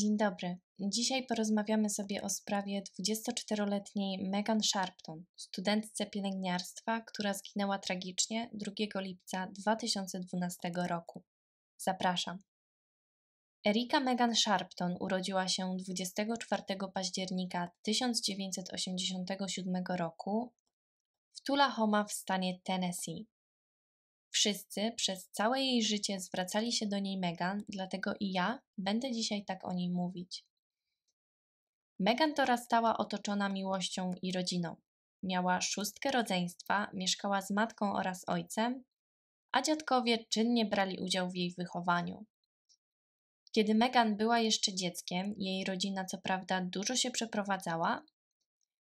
Dzień dobry. Dzisiaj porozmawiamy sobie o sprawie 24-letniej Megan Sharpton, studentce pielęgniarstwa, która zginęła tragicznie 2 lipca 2012 roku. Zapraszam. Erika Megan Sharpton urodziła się 24 października 1987 roku w Tullahoma w stanie Tennessee Wszyscy przez całe jej życie zwracali się do niej Megan, dlatego i ja będę dzisiaj tak o niej mówić. Megan dorastała otoczona miłością i rodziną. Miała szóstkę rodzeństwa, mieszkała z matką oraz ojcem, a dziadkowie czynnie brali udział w jej wychowaniu. Kiedy Megan była jeszcze dzieckiem, jej rodzina co prawda dużo się przeprowadzała,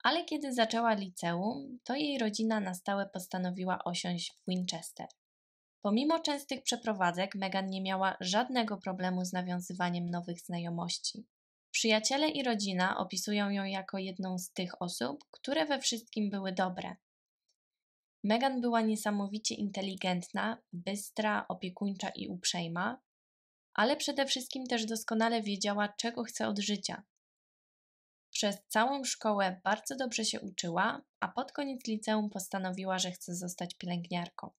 ale kiedy zaczęła liceum, to jej rodzina na stałe postanowiła osiąść w Winchester. Pomimo częstych przeprowadzek, Megan nie miała żadnego problemu z nawiązywaniem nowych znajomości. Przyjaciele i rodzina opisują ją jako jedną z tych osób, które we wszystkim były dobre. Megan była niesamowicie inteligentna, bystra, opiekuńcza i uprzejma, ale przede wszystkim też doskonale wiedziała, czego chce od życia. Przez całą szkołę bardzo dobrze się uczyła, a pod koniec liceum postanowiła, że chce zostać pielęgniarką.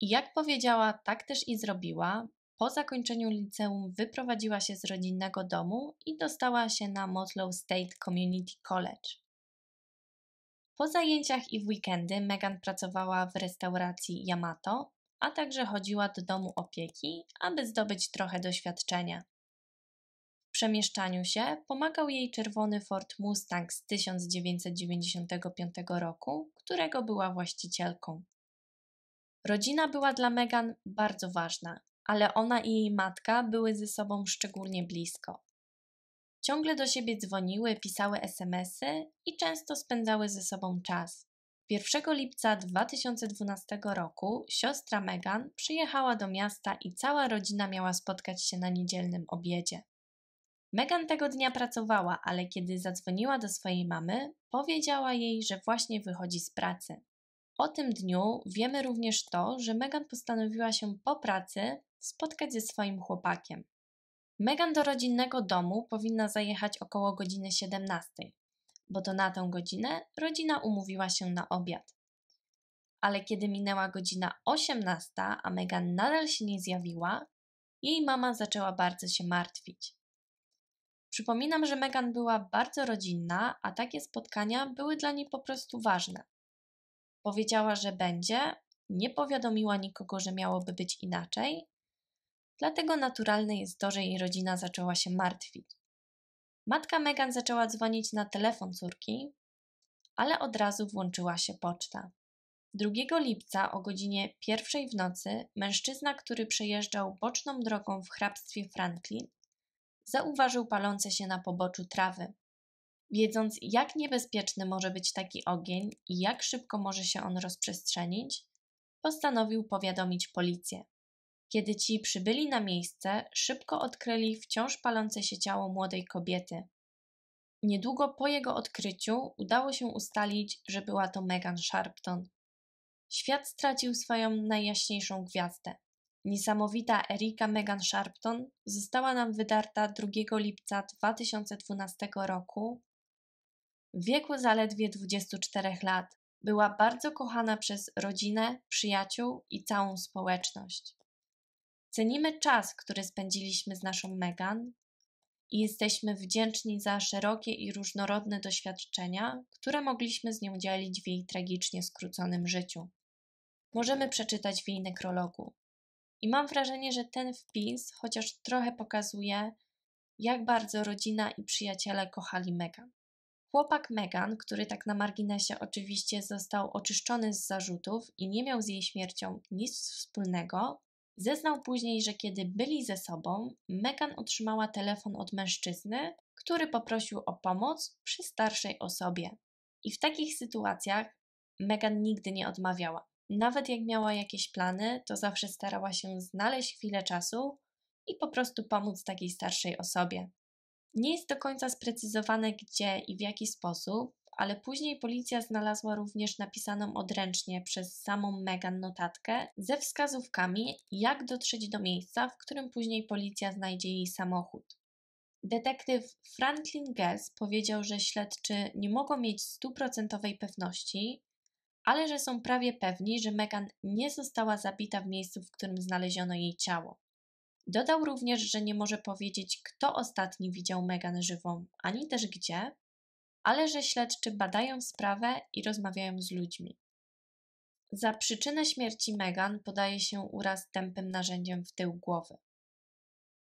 I jak powiedziała, tak też i zrobiła. Po zakończeniu liceum wyprowadziła się z rodzinnego domu i dostała się na Motlow State Community College. Po zajęciach i w weekendy Megan pracowała w restauracji Yamato, a także chodziła do domu opieki, aby zdobyć trochę doświadczenia. W przemieszczaniu się pomagał jej czerwony Ford Mustang z 1995 roku, którego była właścicielką. Rodzina była dla Megan bardzo ważna, ale ona i jej matka były ze sobą szczególnie blisko. Ciągle do siebie dzwoniły, pisały SMSy i często spędzały ze sobą czas. 1 lipca 2012 roku siostra Megan przyjechała do miasta i cała rodzina miała spotkać się na niedzielnym obiedzie. Megan tego dnia pracowała, ale kiedy zadzwoniła do swojej mamy, powiedziała jej, że właśnie wychodzi z pracy. O tym dniu wiemy również to, że Megan postanowiła się po pracy spotkać ze swoim chłopakiem. Megan do rodzinnego domu powinna zajechać około godziny 17, bo to na tę godzinę rodzina umówiła się na obiad. Ale kiedy minęła godzina 18, a Megan nadal się nie zjawiła, jej mama zaczęła bardzo się martwić. Przypominam, że Megan była bardzo rodzinna, a takie spotkania były dla niej po prostu ważne. Powiedziała, że będzie, nie powiadomiła nikogo, że miałoby być inaczej, dlatego naturalne jest to, że jej rodzina zaczęła się martwić. Matka Megan zaczęła dzwonić na telefon córki, ale od razu włączyła się poczta. 2 lipca o godzinie pierwszej w nocy mężczyzna, który przejeżdżał boczną drogą w hrabstwie Franklin, zauważył palące się na poboczu trawy. Wiedząc, jak niebezpieczny może być taki ogień i jak szybko może się on rozprzestrzenić, postanowił powiadomić policję. Kiedy ci przybyli na miejsce, szybko odkryli wciąż palące się ciało młodej kobiety. Niedługo po jego odkryciu udało się ustalić, że była to Megan Sharpton. Świat stracił swoją najjaśniejszą gwiazdę. Niesamowita Erika Megan Sharpton została nam wydarta 2 lipca 2012 roku w wieku zaledwie 24 lat była bardzo kochana przez rodzinę, przyjaciół i całą społeczność. Cenimy czas, który spędziliśmy z naszą Megan i jesteśmy wdzięczni za szerokie i różnorodne doświadczenia, które mogliśmy z nią dzielić w jej tragicznie skróconym życiu. Możemy przeczytać w jej nekrologu. I mam wrażenie, że ten wpis chociaż trochę pokazuje, jak bardzo rodzina i przyjaciele kochali Megan. Chłopak Megan, który tak na marginesie oczywiście został oczyszczony z zarzutów i nie miał z jej śmiercią nic wspólnego, zeznał później, że kiedy byli ze sobą, Megan otrzymała telefon od mężczyzny, który poprosił o pomoc przy starszej osobie. I w takich sytuacjach Megan nigdy nie odmawiała. Nawet jak miała jakieś plany, to zawsze starała się znaleźć chwilę czasu i po prostu pomóc takiej starszej osobie. Nie jest do końca sprecyzowane gdzie i w jaki sposób, ale później policja znalazła również napisaną odręcznie przez samą Megan notatkę ze wskazówkami, jak dotrzeć do miejsca, w którym później policja znajdzie jej samochód. Detektyw Franklin Gess powiedział, że śledczy nie mogą mieć stuprocentowej pewności, ale że są prawie pewni, że Megan nie została zabita w miejscu, w którym znaleziono jej ciało. Dodał również, że nie może powiedzieć, kto ostatni widział Megan żywą, ani też gdzie, ale że śledczy badają sprawę i rozmawiają z ludźmi. Za przyczynę śmierci Megan podaje się uraz tępym narzędziem w tył głowy.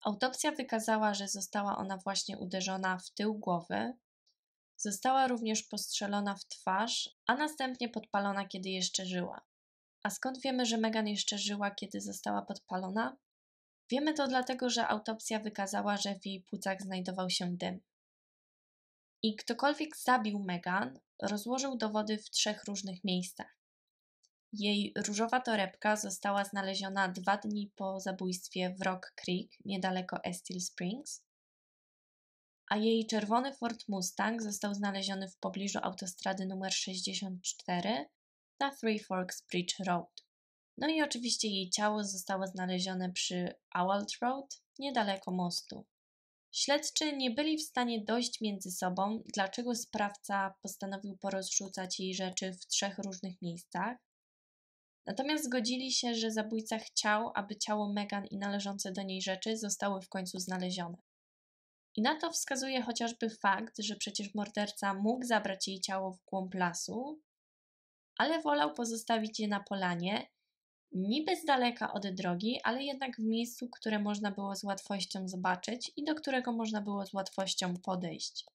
Autopsja wykazała, że została ona właśnie uderzona w tył głowy, została również postrzelona w twarz, a następnie podpalona, kiedy jeszcze żyła. A skąd wiemy, że Megan jeszcze żyła, kiedy została podpalona? Wiemy to dlatego, że autopsja wykazała, że w jej płucach znajdował się dym. I ktokolwiek zabił Megan, rozłożył dowody w trzech różnych miejscach. Jej różowa torebka została znaleziona dwa dni po zabójstwie w Rock Creek, niedaleko Estill Springs, a jej czerwony Ford Mustang został znaleziony w pobliżu autostrady nr 64 na Three Forks Bridge Road. No i oczywiście jej ciało zostało znalezione przy Awalt Road, niedaleko mostu. Śledczy nie byli w stanie dojść między sobą, dlaczego sprawca postanowił porozrzucać jej rzeczy w trzech różnych miejscach. Natomiast zgodzili się, że zabójca chciał, aby ciało Megan i należące do niej rzeczy zostały w końcu znalezione. I na to wskazuje chociażby fakt, że przecież morderca mógł zabrać jej ciało w głąb lasu, ale wolał pozostawić je na polanie niby z daleka od drogi, ale jednak w miejscu, które można było z łatwością zobaczyć i do którego można było z łatwością podejść.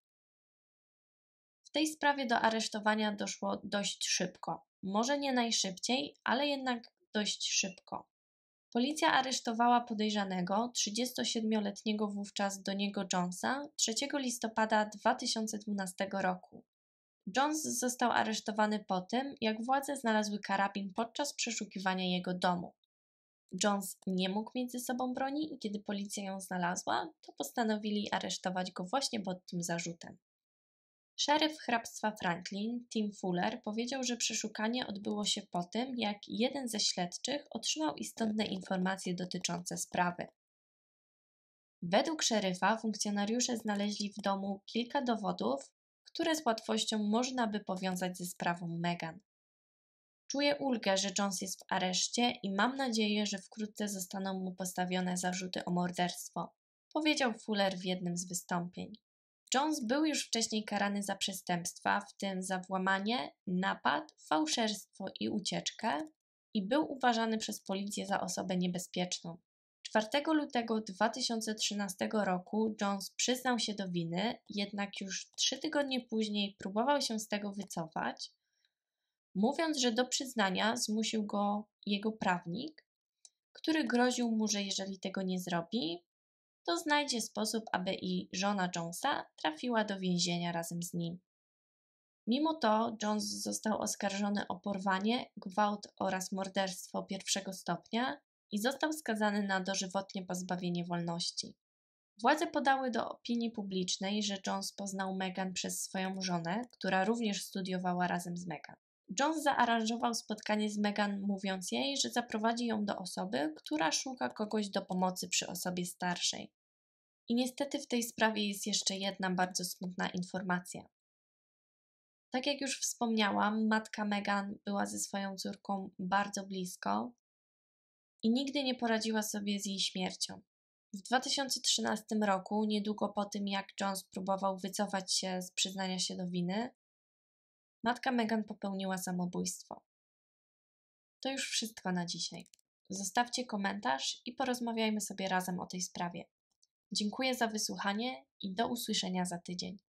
W tej sprawie do aresztowania doszło dość szybko. Może nie najszybciej, ale jednak dość szybko. Policja aresztowała podejrzanego, 37-letniego wówczas niego Jonesa, 3 listopada 2012 roku. Jones został aresztowany po tym, jak władze znalazły karabin podczas przeszukiwania jego domu. Jones nie mógł mieć ze sobą broni i kiedy policja ją znalazła, to postanowili aresztować go właśnie pod tym zarzutem. Szeryf hrabstwa Franklin, Tim Fuller, powiedział, że przeszukanie odbyło się po tym, jak jeden ze śledczych otrzymał istotne informacje dotyczące sprawy. Według szeryfa funkcjonariusze znaleźli w domu kilka dowodów, które z łatwością można by powiązać ze sprawą Meghan. Czuję ulgę, że Jones jest w areszcie i mam nadzieję, że wkrótce zostaną mu postawione zarzuty o morderstwo, powiedział Fuller w jednym z wystąpień. Jones był już wcześniej karany za przestępstwa, w tym za włamanie, napad, fałszerstwo i ucieczkę, i był uważany przez policję za osobę niebezpieczną. 4 lutego 2013 roku Jones przyznał się do winy, jednak już trzy tygodnie później próbował się z tego wycofać, mówiąc, że do przyznania zmusił go jego prawnik, który groził mu, że jeżeli tego nie zrobi, to znajdzie sposób, aby i żona Jonesa trafiła do więzienia razem z nim. Mimo to Jones został oskarżony o porwanie, gwałt oraz morderstwo pierwszego stopnia i został skazany na dożywotnie pozbawienie wolności. Władze podały do opinii publicznej, że Jones poznał Meghan przez swoją żonę, która również studiowała razem z Meghan. Jones zaaranżował spotkanie z Meghan, mówiąc jej, że zaprowadzi ją do osoby, która szuka kogoś do pomocy przy osobie starszej. I niestety w tej sprawie jest jeszcze jedna bardzo smutna informacja. Tak jak już wspomniałam, matka Meghan była ze swoją córką bardzo blisko i nigdy nie poradziła sobie z jej śmiercią. W 2013 roku, niedługo po tym jak Jones próbował wycofać się z przyznania się do winy, matka Meghan popełniła samobójstwo. To już wszystko na dzisiaj. Zostawcie komentarz i porozmawiajmy sobie razem o tej sprawie. Dziękuję za wysłuchanie i do usłyszenia za tydzień.